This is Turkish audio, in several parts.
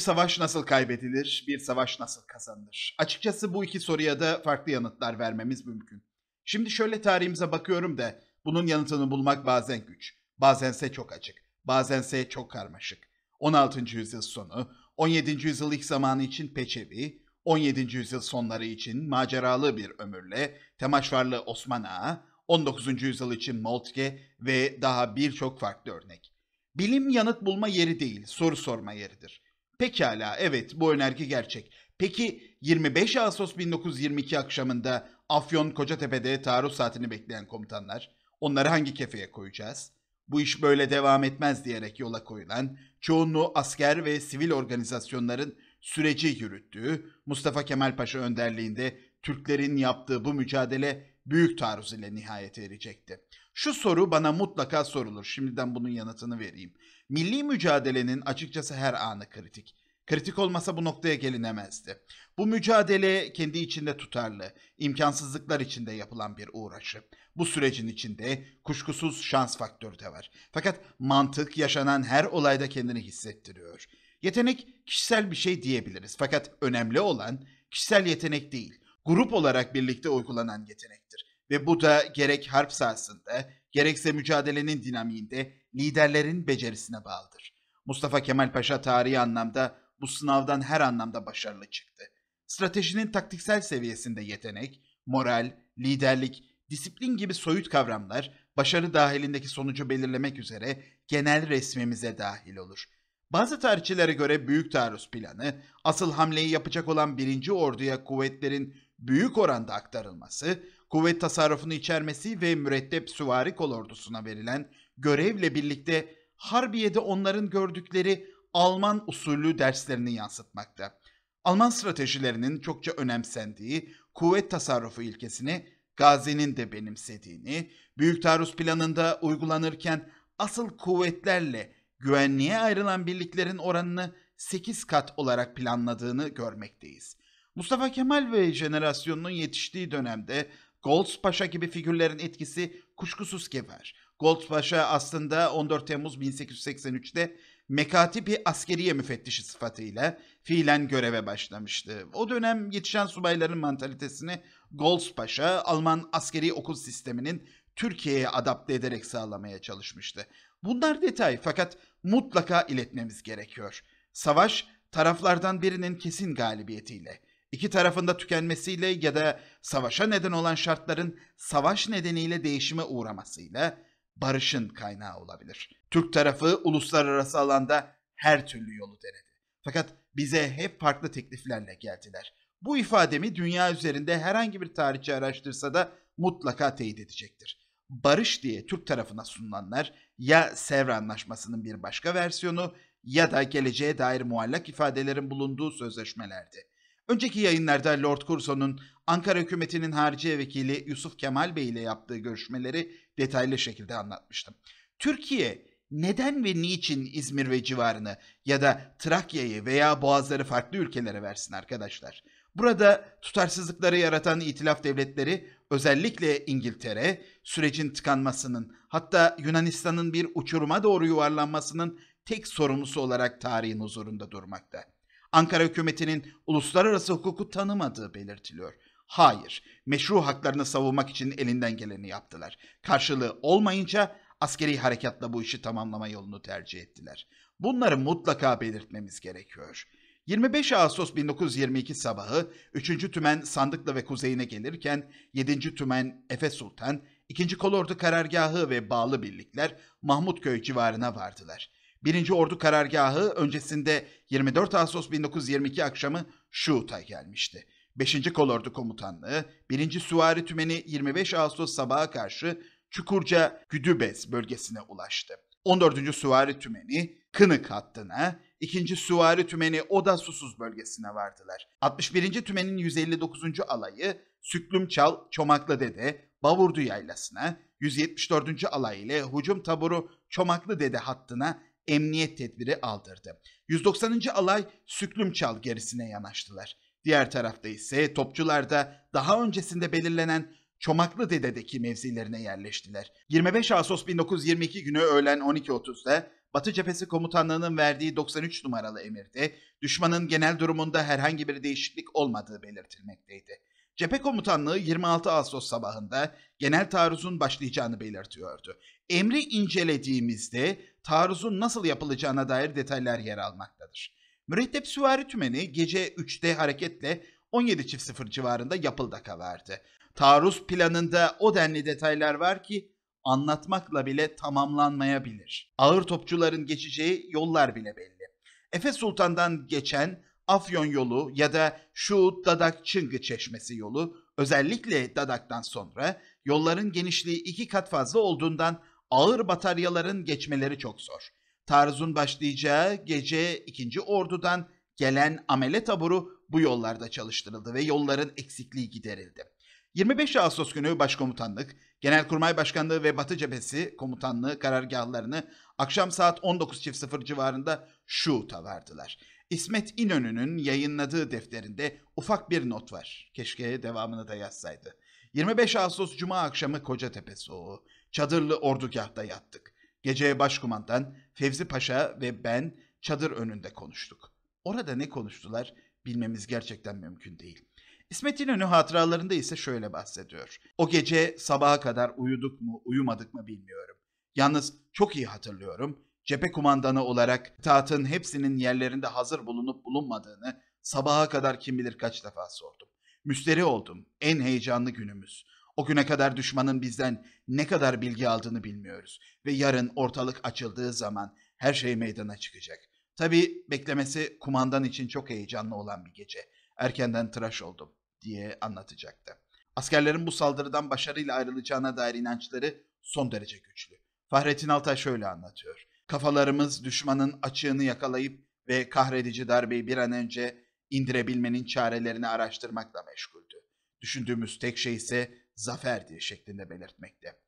savaş nasıl kaybedilir, bir savaş nasıl kazanılır? Açıkçası bu iki soruya da farklı yanıtlar vermemiz mümkün. Şimdi şöyle tarihimize bakıyorum da bunun yanıtını bulmak bazen güç, bazense çok açık, bazense çok karmaşık. 16. yüzyıl sonu, 17. yüzyıl ilk zamanı için peçevi, 17. yüzyıl sonları için maceralı bir ömürle temaşvarlı Osman Ağa, 19. yüzyıl için Moltke ve daha birçok farklı örnek. Bilim yanıt bulma yeri değil, soru sorma yeridir. Pekala evet bu önerki gerçek. Peki 25 Ağustos 1922 akşamında Afyon Kocatepe'de taarruz saatini bekleyen komutanlar onları hangi kefeye koyacağız? Bu iş böyle devam etmez diyerek yola koyulan çoğunluğu asker ve sivil organizasyonların süreci yürüttüğü Mustafa Kemal Paşa önderliğinde Türklerin yaptığı bu mücadele büyük taarruz ile nihayete erecekti. Şu soru bana mutlaka sorulur. Şimdiden bunun yanıtını vereyim. Milli mücadelenin açıkçası her anı kritik. Kritik olmasa bu noktaya gelinemezdi. Bu mücadele kendi içinde tutarlı, imkansızlıklar içinde yapılan bir uğraşı. Bu sürecin içinde kuşkusuz şans faktörü de var. Fakat mantık yaşanan her olayda kendini hissettiriyor. Yetenek kişisel bir şey diyebiliriz. Fakat önemli olan kişisel yetenek değil, grup olarak birlikte uygulanan yetenektir. Ve bu da gerek harp sahasında, gerekse mücadelenin dinamiğinde liderlerin becerisine bağlıdır. Mustafa Kemal Paşa tarihi anlamda bu sınavdan her anlamda başarılı çıktı. Stratejinin taktiksel seviyesinde yetenek, moral, liderlik, disiplin gibi soyut kavramlar başarı dahilindeki sonucu belirlemek üzere genel resmimize dahil olur. Bazı tarihçilere göre büyük taarruz planı, asıl hamleyi yapacak olan birinci orduya kuvvetlerin büyük oranda aktarılması, kuvvet tasarrufunu içermesi ve mürettep süvari kol ordusuna verilen görevle birlikte Harbiye'de onların gördükleri Alman usulü derslerini yansıtmakta. Alman stratejilerinin çokça önemsendiği kuvvet tasarrufu ilkesini Gazi'nin de benimsediğini, Büyük Taarruz planında uygulanırken asıl kuvvetlerle güvenliğe ayrılan birliklerin oranını 8 kat olarak planladığını görmekteyiz. Mustafa Kemal ve jenerasyonunun yetiştiği dönemde Goldspaşa gibi figürlerin etkisi kuşkusuz kemer. Goldspaşa aslında 14 Temmuz 1883'te Mekatibi askeriye müfettişi sıfatıyla fiilen göreve başlamıştı. O dönem yetişen subayların mantalitesini Goldspaşa, Alman askeri okul sisteminin Türkiye'ye adapte ederek sağlamaya çalışmıştı. Bunlar detay fakat mutlaka iletmemiz gerekiyor. Savaş taraflardan birinin kesin galibiyetiyle, iki tarafında tükenmesiyle ya da savaşa neden olan şartların savaş nedeniyle değişime uğramasıyla barışın kaynağı olabilir. Türk tarafı uluslararası alanda her türlü yolu denedi. Fakat bize hep farklı tekliflerle geldiler. Bu ifademi dünya üzerinde herhangi bir tarihçi araştırsa da mutlaka teyit edecektir. Barış diye Türk tarafına sunulanlar ya Sevr Anlaşması'nın bir başka versiyonu ya da geleceğe dair muallak ifadelerin bulunduğu sözleşmelerdi. Önceki yayınlarda Lord Curzon'un Ankara hükümetinin hariciye vekili Yusuf Kemal Bey ile yaptığı görüşmeleri detaylı şekilde anlatmıştım. Türkiye neden ve niçin İzmir ve civarını ya da Trakya'yı veya Boğazları farklı ülkelere versin arkadaşlar? Burada tutarsızlıkları yaratan itilaf devletleri özellikle İngiltere sürecin tıkanmasının hatta Yunanistan'ın bir uçuruma doğru yuvarlanmasının tek sorumlusu olarak tarihin huzurunda durmakta. Ankara hükümetinin uluslararası hukuku tanımadığı belirtiliyor. Hayır, meşru haklarını savunmak için elinden geleni yaptılar. Karşılığı olmayınca askeri harekatla bu işi tamamlama yolunu tercih ettiler. Bunları mutlaka belirtmemiz gerekiyor. 25 Ağustos 1922 sabahı 3. Tümen Sandıklı ve kuzeyine gelirken 7. Tümen Efe Sultan, 2. Kolordu Karargahı ve bağlı birlikler Mahmutköy civarına vardılar. 1. Ordu Karargahı öncesinde 24 Ağustos 1922 akşamı Şuhut'a gelmişti. 5. Kolordu Komutanlığı, 1. Süvari Tümeni 25 Ağustos sabaha karşı Çukurca Güdübez bölgesine ulaştı. 14. Süvari Tümeni Kınık hattına, 2. Süvari Tümeni Oda Susuz bölgesine vardılar. 61. Tümenin 159. alayı Süklümçal Çomaklı Dede Bavurdu Yaylası'na, 174. alay ile hücum taburu Çomaklı Dede hattına emniyet tedbiri aldırdı. 190. alay Süklümçal gerisine yanaştılar. Diğer tarafta ise topçular da daha öncesinde belirlenen Çomaklı Dede'deki mevzilerine yerleştiler. 25 Ağustos 1922 günü öğlen 12.30'da Batı Cephesi Komutanlığı'nın verdiği 93 numaralı emirde düşmanın genel durumunda herhangi bir değişiklik olmadığı belirtilmekteydi. Cephe Komutanlığı 26 Ağustos sabahında genel taarruzun başlayacağını belirtiyordu emri incelediğimizde taarruzun nasıl yapılacağına dair detaylar yer almaktadır. Mürettep süvari tümeni gece 3'te hareketle 17.00 civarında yapıldaka vardı. Taarruz planında o denli detaylar var ki anlatmakla bile tamamlanmayabilir. Ağır topçuların geçeceği yollar bile belli. Efes Sultan'dan geçen Afyon yolu ya da şu Dadak Çıngı Çeşmesi yolu özellikle Dadak'tan sonra yolların genişliği iki kat fazla olduğundan ağır bataryaların geçmeleri çok zor. Tarzun başlayacağı gece 2. Ordu'dan gelen amele taburu bu yollarda çalıştırıldı ve yolların eksikliği giderildi. 25 Ağustos günü Başkomutanlık, Genelkurmay Başkanlığı ve Batı Cephesi Komutanlığı karargahlarını akşam saat 19.00 civarında Şuut'a verdiler. İsmet İnönü'nün yayınladığı defterinde ufak bir not var. Keşke devamını da yazsaydı. 25 Ağustos Cuma akşamı Kocatepe soğuğu. Çadırlı ordugahta yattık. Geceye başkumandan Fevzi Paşa ve ben çadır önünde konuştuk. Orada ne konuştular bilmemiz gerçekten mümkün değil. İsmet İnönü hatıralarında ise şöyle bahsediyor. O gece sabaha kadar uyuduk mu uyumadık mı bilmiyorum. Yalnız çok iyi hatırlıyorum. Cephe kumandanı olarak taatın hepsinin yerlerinde hazır bulunup bulunmadığını sabaha kadar kim bilir kaç defa sordum. Müsteri oldum. En heyecanlı günümüz. O güne kadar düşmanın bizden ne kadar bilgi aldığını bilmiyoruz ve yarın ortalık açıldığı zaman her şey meydana çıkacak. Tabii beklemesi kumandan için çok heyecanlı olan bir gece. Erkenden tıraş oldum diye anlatacaktı. Askerlerin bu saldırıdan başarıyla ayrılacağına dair inançları son derece güçlü. Fahrettin Altay şöyle anlatıyor. Kafalarımız düşmanın açığını yakalayıp ve kahredici darbeyi bir an önce indirebilmenin çarelerini araştırmakla meşguldü. Düşündüğümüz tek şey ise zaferdi şeklinde belirtmekte.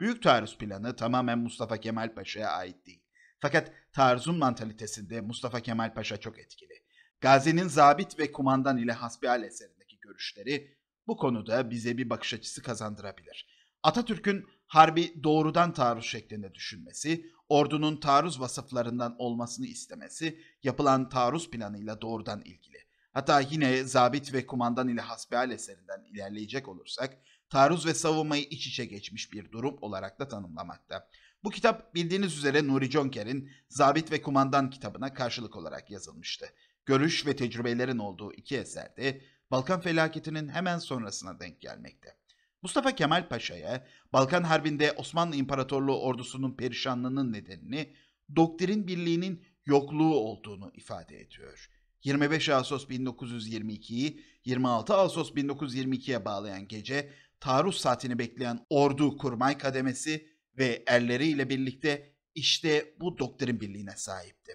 Büyük taarruz planı tamamen Mustafa Kemal Paşa'ya ait değil. Fakat taarruzun mantalitesinde Mustafa Kemal Paşa çok etkili. Gazi'nin zabit ve kumandan ile hasbihal eserindeki görüşleri bu konuda bize bir bakış açısı kazandırabilir. Atatürk'ün harbi doğrudan taarruz şeklinde düşünmesi, ordunun taarruz vasıflarından olmasını istemesi yapılan taarruz planıyla doğrudan ilgili. Hatta yine zabit ve kumandan ile hasbihal eserinden ilerleyecek olursak taarruz ve savunmayı iç içe geçmiş bir durum olarak da tanımlamakta. Bu kitap bildiğiniz üzere Nuri Jonker'in Zabit ve Kumandan kitabına karşılık olarak yazılmıştı. Görüş ve tecrübelerin olduğu iki eserde Balkan felaketinin hemen sonrasına denk gelmekte. Mustafa Kemal Paşa'ya Balkan Harbi'nde Osmanlı İmparatorluğu ordusunun perişanlığının nedenini doktrin birliğinin yokluğu olduğunu ifade ediyor. 25 Ağustos 1922'yi 26 Ağustos 1922'ye bağlayan gece taarruz saatini bekleyen ordu kurmay kademesi ve erleriyle birlikte işte bu doktrin birliğine sahipti.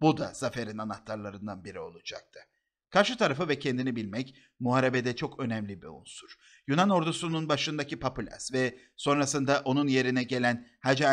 Bu da zaferin anahtarlarından biri olacaktı. Karşı tarafı ve kendini bilmek muharebede çok önemli bir unsur. Yunan ordusunun başındaki Papulas ve sonrasında onun yerine gelen Hacı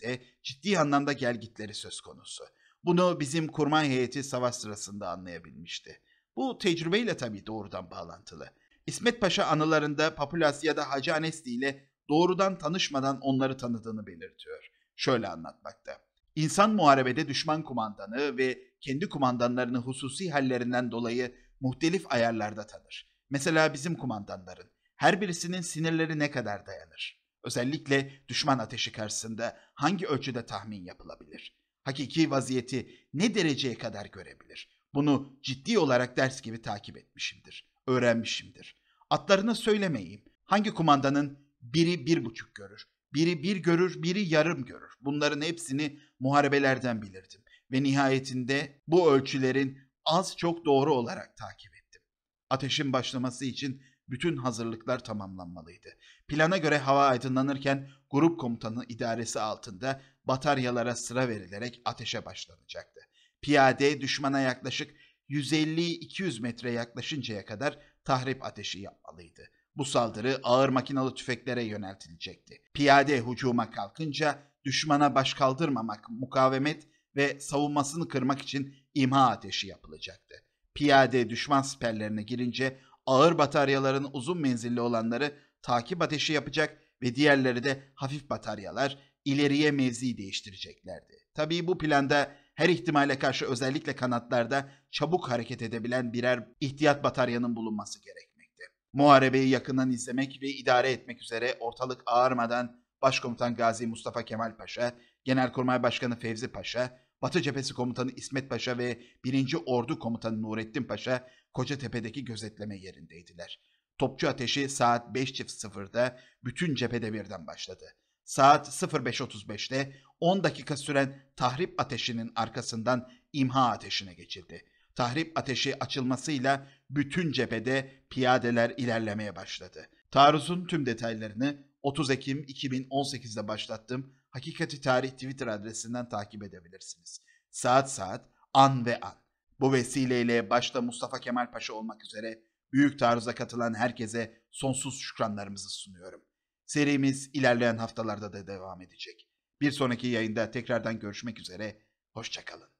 de ciddi anlamda gelgitleri söz konusu. Bunu bizim kurmay heyeti savaş sırasında anlayabilmişti. Bu tecrübeyle tabii doğrudan bağlantılı. İsmet Paşa anılarında Papulas ya da Hacı Anesti ile doğrudan tanışmadan onları tanıdığını belirtiyor. Şöyle anlatmakta. İnsan muharebede düşman kumandanı ve kendi kumandanlarını hususi hallerinden dolayı muhtelif ayarlarda tanır. Mesela bizim kumandanların. Her birisinin sinirleri ne kadar dayanır? Özellikle düşman ateşi karşısında hangi ölçüde tahmin yapılabilir? Hakiki vaziyeti ne dereceye kadar görebilir? Bunu ciddi olarak ders gibi takip etmişimdir öğrenmişimdir. Atlarını söylemeyeyim. Hangi kumandanın biri bir buçuk görür, biri bir görür, biri yarım görür. Bunların hepsini muharebelerden bilirdim. Ve nihayetinde bu ölçülerin az çok doğru olarak takip ettim. Ateşin başlaması için bütün hazırlıklar tamamlanmalıydı. Plana göre hava aydınlanırken grup komutanı idaresi altında bataryalara sıra verilerek ateşe başlanacaktı. Piyade düşmana yaklaşık 150-200 metre yaklaşıncaya kadar tahrip ateşi yapmalıydı. Bu saldırı ağır makinalı tüfeklere yöneltilecekti. Piyade hücuma kalkınca düşmana baş kaldırmamak, mukavemet ve savunmasını kırmak için imha ateşi yapılacaktı. Piyade düşman siperlerine girince ağır bataryaların uzun menzilli olanları takip ateşi yapacak ve diğerleri de hafif bataryalar ileriye mevzi değiştireceklerdi. Tabii bu planda her ihtimale karşı özellikle kanatlarda çabuk hareket edebilen birer ihtiyat bataryanın bulunması gerekmekte. Muharebeyi yakından izlemek ve idare etmek üzere ortalık ağarmadan Başkomutan Gazi Mustafa Kemal Paşa, Genelkurmay Başkanı Fevzi Paşa, Batı Cephesi Komutanı İsmet Paşa ve 1. Ordu Komutanı Nurettin Paşa Kocatepe'deki gözetleme yerindeydiler. Topçu ateşi saat 5.00'da bütün cephede birden başladı saat 05.35'te 10 dakika süren tahrip ateşinin arkasından imha ateşine geçildi. Tahrip ateşi açılmasıyla bütün cephede piyadeler ilerlemeye başladı. Taarruzun tüm detaylarını 30 Ekim 2018'de başlattım. Hakikati Tarih Twitter adresinden takip edebilirsiniz. Saat saat, an ve an. Bu vesileyle başta Mustafa Kemal Paşa olmak üzere büyük taarruza katılan herkese sonsuz şükranlarımızı sunuyorum. Serimiz ilerleyen haftalarda da devam edecek. Bir sonraki yayında tekrardan görüşmek üzere, hoşçakalın.